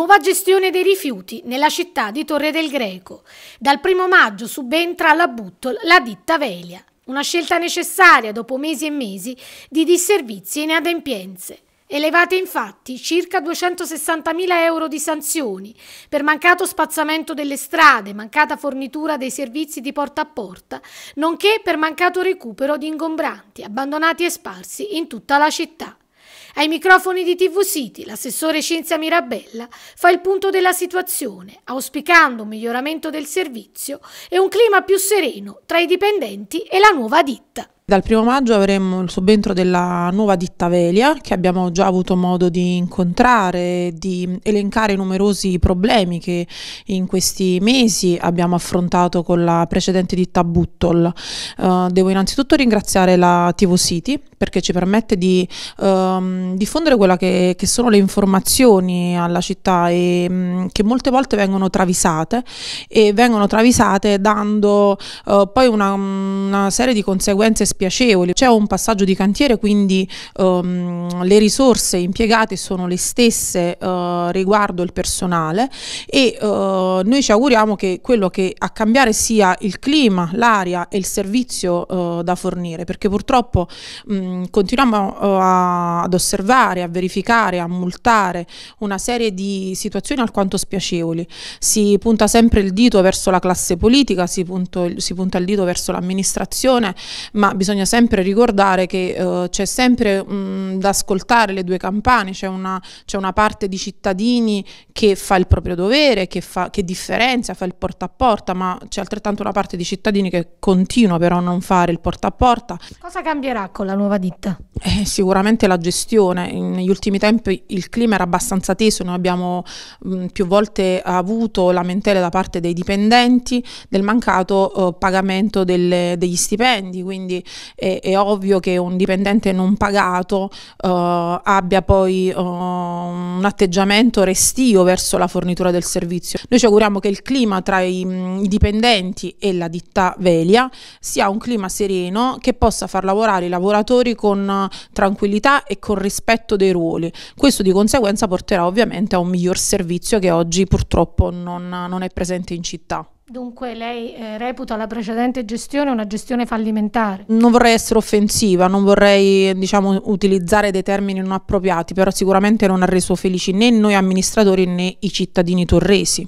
Nuova gestione dei rifiuti nella città di Torre del Greco. Dal primo maggio subentra alla Buttol la ditta Velia. Una scelta necessaria dopo mesi e mesi di disservizi e inadempienze. Elevate infatti circa 260.000 euro di sanzioni per mancato spazzamento delle strade, mancata fornitura dei servizi di porta a porta, nonché per mancato recupero di ingombranti abbandonati e sparsi in tutta la città. Ai microfoni di TV City, l'assessore Cinzia Mirabella fa il punto della situazione, auspicando un miglioramento del servizio e un clima più sereno tra i dipendenti e la nuova ditta. Dal primo maggio avremo il subentro della nuova ditta Velia, che abbiamo già avuto modo di incontrare, di elencare i numerosi problemi che in questi mesi abbiamo affrontato con la precedente ditta Buttol. Uh, devo innanzitutto ringraziare la TV City perché ci permette di um, diffondere quelle che, che, sono le informazioni alla città e um, che molte volte vengono travisate e vengono travisate dando uh, poi una, una, serie di conseguenze specifiche spiacevoli. C'è un passaggio di cantiere, quindi um, le risorse impiegate sono le stesse uh, riguardo il personale e uh, noi ci auguriamo che quello che a cambiare sia il clima, l'aria e il servizio uh, da fornire, perché purtroppo mh, mm, continuiamo a, ad osservare, a verificare, a multare una serie di situazioni alquanto spiacevoli. Si punta sempre il dito verso la classe politica, si, punto, si punta il dito verso l'amministrazione, ma bisogna bisogna sempre ricordare che eh, c'è sempre mh, mm, da ascoltare le due campane, c'è una, c'è una, parte di cittadini che fa il proprio dovere, che, fa, che differenzia, fa il porta a porta, ma c'è altrettanto una parte di cittadini che continua però a non fare il porta a porta. Cosa cambierà con la nuova ditta? Eh, sicuramente la gestione, negli ultimi tempi il clima era abbastanza teso, noi abbiamo mh, mm, più volte avuto lamentele da parte dei dipendenti del mancato eh, pagamento delle, degli stipendi, quindi è, è ovvio che un dipendente non pagato uh, abbia poi uh, un atteggiamento restio verso la fornitura del servizio. Noi ci auguriamo che il clima tra i, mm, i dipendenti e la ditta Velia sia un clima sereno che possa far lavorare i lavoratori con eh, tranquillità e con rispetto dei ruoli. Questo di conseguenza porterà ovviamente a un miglior servizio che oggi purtroppo non, non è presente in città. Dunque lei eh, reputa la precedente gestione una gestione fallimentare? Non vorrei essere offensiva, non vorrei diciamo, utilizzare dei termini non appropriati, però sicuramente non ha reso felici né noi amministratori né i cittadini torresi.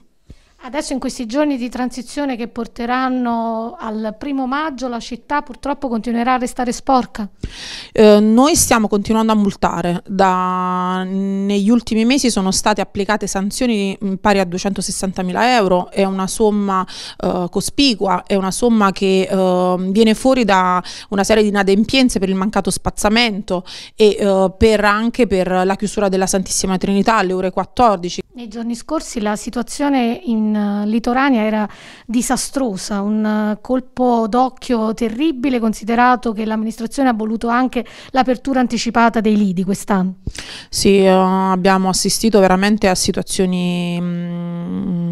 Adesso in questi giorni di transizione che porteranno al primo maggio la città purtroppo continuerà a restare sporca? Eh, noi stiamo continuando a multare, da, negli ultimi mesi sono state applicate sanzioni mm, pari a 260 mila euro, è una somma eh, cospicua, è una somma che eh, viene fuori da una serie di inadempienze per il mancato spazzamento e eh, per anche per la chiusura della Santissima Trinità alle ore 14. Nei giorni scorsi la situazione in in eh, Litorania era disastrosa, un eh, colpo d'occhio terribile considerato che l'amministrazione ha voluto anche l'apertura anticipata dei lidi quest'anno. Sì, eh, abbiamo assistito veramente a situazioni... Mh, mm,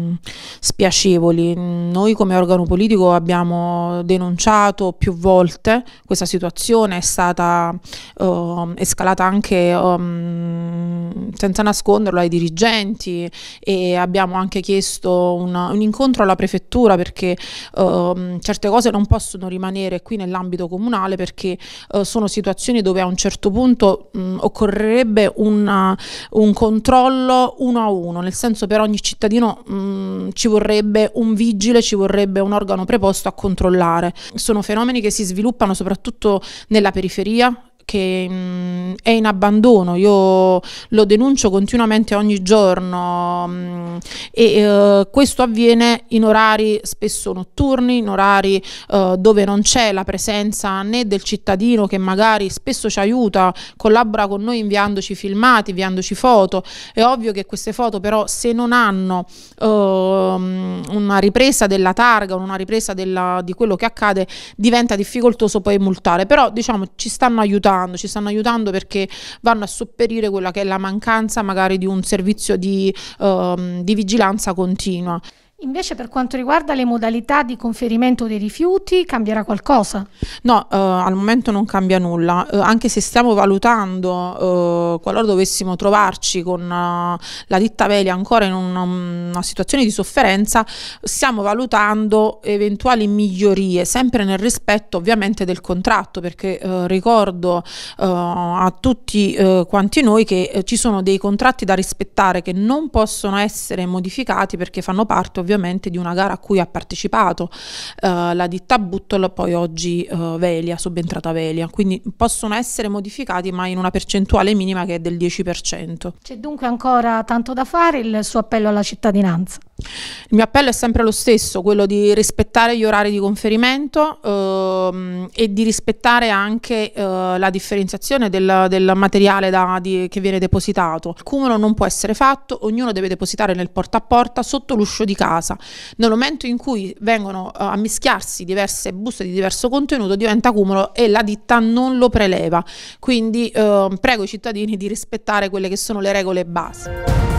spiacevoli. Noi come organo politico abbiamo denunciato più volte questa situazione, è stata uh, ehm, escalata anche um, senza nasconderlo ai dirigenti e abbiamo anche chiesto una, un incontro alla prefettura perché uh, certe cose non possono rimanere qui nell'ambito comunale perché uh, sono situazioni dove a un certo punto mh, mm, occorrerebbe una, un controllo uno a uno, nel senso per ogni cittadino mh, mm, Mm, ci vorrebbe un vigile, ci vorrebbe un organo preposto a controllare. Sono fenomeni che si sviluppano soprattutto nella periferia, che mh, mm, è in abbandono, io lo denuncio continuamente ogni giorno mh, mm, e uh, questo avviene in orari spesso notturni, in orari uh, dove non c'è la presenza né del cittadino che magari spesso ci aiuta, collabora con noi inviandoci filmati, inviandoci foto, è ovvio che queste foto però se non hanno uh, una ripresa della targa, una ripresa della, di quello che accade, diventa difficoltoso poi multare. Però diciamo ci stanno aiutando, ci stanno aiutando perché vanno a sopperire quella che è la mancanza magari di un servizio di, uh, di vigilanza continua. Invece per quanto riguarda le modalità di conferimento dei rifiuti, cambierà qualcosa? No, eh, al momento non cambia nulla, eh, anche se stiamo valutando, eh, qualora dovessimo trovarci con eh, la ditta Velia ancora in una, um, una, situazione di sofferenza, stiamo valutando eventuali migliorie, sempre nel rispetto ovviamente del contratto, perché eh, ricordo eh, a tutti quanti noi che ci sono dei contratti da rispettare che non possono essere modificati perché fanno parte ovviamente ovviamente di una gara a cui ha partecipato eh, la ditta Buttol, poi oggi eh, Velia, subentrata Velia. Quindi possono essere modificati ma in una percentuale minima che è del 10%. C'è dunque ancora tanto da fare il suo appello alla cittadinanza. Il mio appello è sempre lo stesso, quello di rispettare gli orari di conferimento ehm, e di rispettare anche eh, la differenziazione del, del materiale da, di, che viene depositato. Il cumulo non può essere fatto, ognuno deve depositare nel porta a porta sotto l'uscio di casa. Nel momento in cui vengono eh, a mischiarsi diverse buste di diverso contenuto diventa cumulo e la ditta non lo preleva. Quindi eh, prego i cittadini di rispettare quelle che sono le regole base.